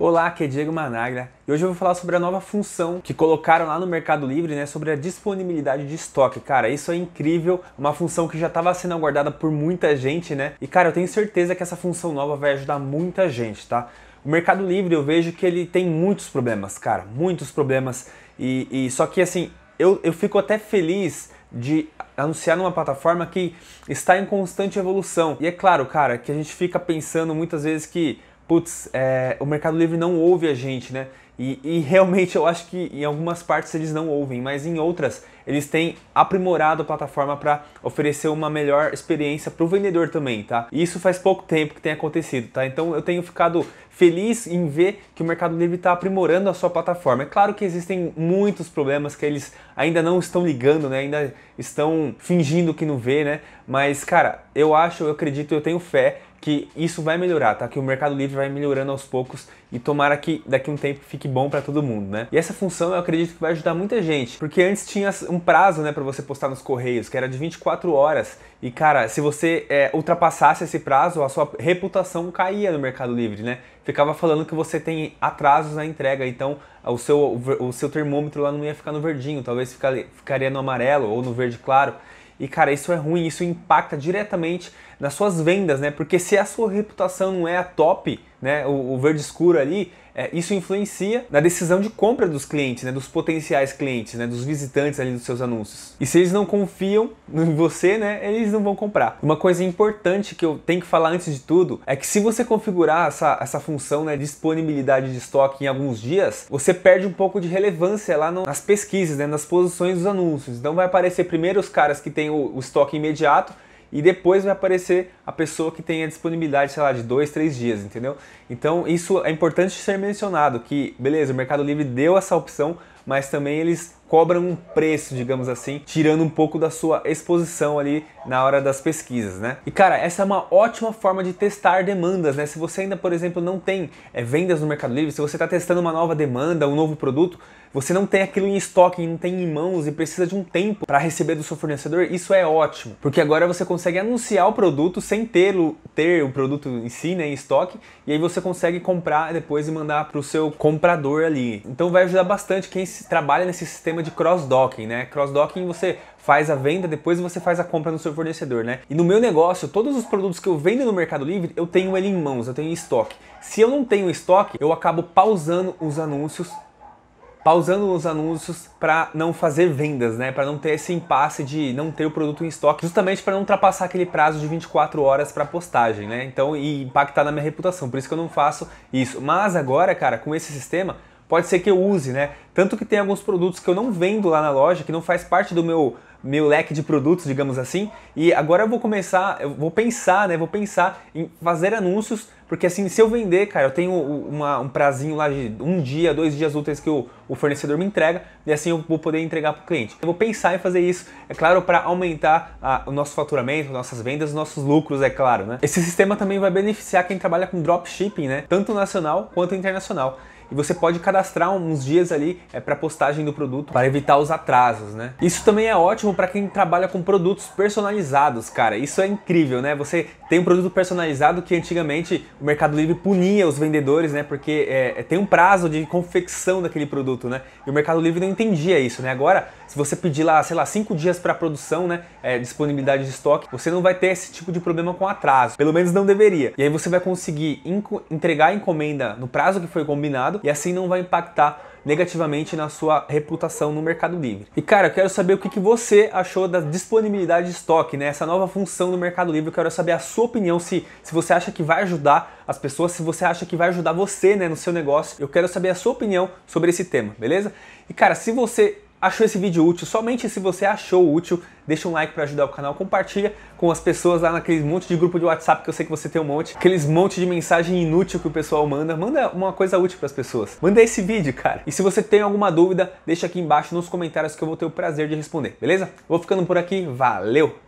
Olá, aqui é Diego Managra e hoje eu vou falar sobre a nova função que colocaram lá no Mercado Livre, né, sobre a disponibilidade de estoque. Cara, isso é incrível, uma função que já estava sendo aguardada por muita gente, né? E cara, eu tenho certeza que essa função nova vai ajudar muita gente, tá? O Mercado Livre eu vejo que ele tem muitos problemas, cara, muitos problemas e, e só que assim eu, eu fico até feliz de anunciar numa plataforma que está em constante evolução. E é claro, cara, que a gente fica pensando muitas vezes que putz, é, o Mercado Livre não ouve a gente, né? E, e, realmente eu acho que em algumas partes eles não ouvem, mas em outras eles têm aprimorado a plataforma para oferecer uma melhor experiência para o vendedor também, tá? E isso faz pouco tempo que tem acontecido, tá? Então eu tenho ficado feliz em ver que o Mercado Livre está aprimorando a sua plataforma. É claro que existem muitos problemas que eles ainda não estão ligando, né? Ainda estão fingindo que não vê, né? Mas cara, eu acho, eu acredito, eu tenho fé que isso vai melhorar, tá? Que o Mercado Livre vai melhorando aos poucos e tomara que daqui um tempo fique bom para todo mundo, né? E essa função eu acredito que vai ajudar muita gente, porque antes tinha um prazo, né, para você postar nos correios, que era de 24 horas. E cara, se você é, ultrapassasse esse prazo, a sua reputação caía no Mercado Livre, né? Ficava falando que você tem atrasos na entrega, então o seu, o seu termômetro lá não ia ficar no verdinho, talvez ficaria no amarelo ou no verde claro. E cara, isso é ruim, isso impacta diretamente nas suas vendas, né? Porque se a sua reputação não é a top, né? O, o verde escuro ali, é, isso influencia na decisão de compra dos clientes, né? Dos potenciais clientes, né? Dos visitantes ali dos seus anúncios. E se eles não confiam em você, né? Eles não vão comprar. Uma coisa importante que eu tenho que falar antes de tudo é que se você configurar essa, essa função, né? Disponibilidade de estoque em alguns dias, você perde um pouco de relevância lá no, nas pesquisas, né? Nas posições dos anúncios. Então vai aparecer primeiro os caras que têm o, o estoque imediato e depois vai aparecer a pessoa que tem a disponibilidade, sei lá, de dois, três dias, entendeu? Então isso é importante ser mencionado, que beleza, o Mercado Livre deu essa opção, mas também eles cobram um preço, digamos assim, tirando um pouco da sua exposição ali na hora das pesquisas, né? E cara, essa é uma ótima forma de testar demandas, né? Se você ainda, por exemplo, não tem é, vendas no Mercado Livre, se você está testando uma nova demanda, um novo produto, você não tem aquilo em estoque, não tem em mãos e precisa de um tempo para receber do seu fornecedor, isso é ótimo, porque agora você consegue anunciar o produto sem ter o, ter o produto em si, né, em estoque, e aí você consegue comprar depois e mandar para o seu comprador ali. Então vai ajudar bastante quem trabalha nesse sistema sistema de cross-docking, né? Cross-docking você faz a venda, depois você faz a compra no seu fornecedor, né? E no meu negócio, todos os produtos que eu vendo no Mercado Livre, eu tenho ele em mãos, eu tenho em estoque. Se eu não tenho estoque, eu acabo pausando os anúncios pausando os anúncios para não fazer vendas, né? Para não ter esse impasse de não ter o produto em estoque, justamente para não ultrapassar aquele prazo de 24 horas para postagem, né? Então, e impactar na minha reputação. Por isso que eu não faço isso. Mas agora, cara, com esse sistema, pode ser que eu use, né? Tanto que tem alguns produtos que eu não vendo lá na loja, que não faz parte do meu meu leque de produtos, digamos assim. E agora eu vou começar, eu vou pensar, né? Vou pensar em fazer anúncios, porque assim, se eu vender, cara, eu tenho uma, um prazinho lá de um dia, dois dias úteis que eu o fornecedor me entrega e assim eu vou poder entregar para o cliente. Eu vou pensar em fazer isso, é claro, para aumentar a, ah, o nosso faturamento, nossas vendas, nossos lucros, é claro, né? Esse sistema também vai beneficiar quem trabalha com dropshipping, né? Tanto nacional quanto internacional e você pode cadastrar uns dias ali é, para postagem do produto para evitar os atrasos, né? Isso também é ótimo para quem trabalha com produtos personalizados, cara. Isso é incrível, né? Você tem um produto personalizado que antigamente o Mercado Livre punia os vendedores, né? Porque é, tem um prazo de confecção daquele produto produto, né? E o Mercado Livre não entendia isso, né? Agora, se você pedir lá, sei lá, cinco dias para produção, né, é, disponibilidade de estoque, você não vai ter esse tipo de problema com atraso. Pelo menos não deveria. E aí você vai conseguir entregar a encomenda no prazo que foi combinado e assim não vai impactar negativamente na sua reputação no Mercado Livre. E cara, eu quero saber o que, que você achou da disponibilidade de estoque, né? Essa nova função no Mercado Livre, eu quero saber a sua opinião, se, se você acha que vai ajudar as pessoas, se você acha que vai ajudar você, né, no seu negócio. Eu quero saber a sua opinião sobre esse tema, beleza? E cara, se você Achou esse vídeo útil? Somente se você achou útil, deixa um like para ajudar o canal, compartilha com as pessoas lá naqueles monte de grupo de WhatsApp que eu sei que você tem um monte, aqueles monte de mensagem inútil que o pessoal manda, manda uma coisa útil para as pessoas. Manda esse vídeo, cara. E se você tem alguma dúvida, deixa aqui embaixo nos comentários que eu vou ter o prazer de responder, beleza? Vou ficando por aqui, valeu.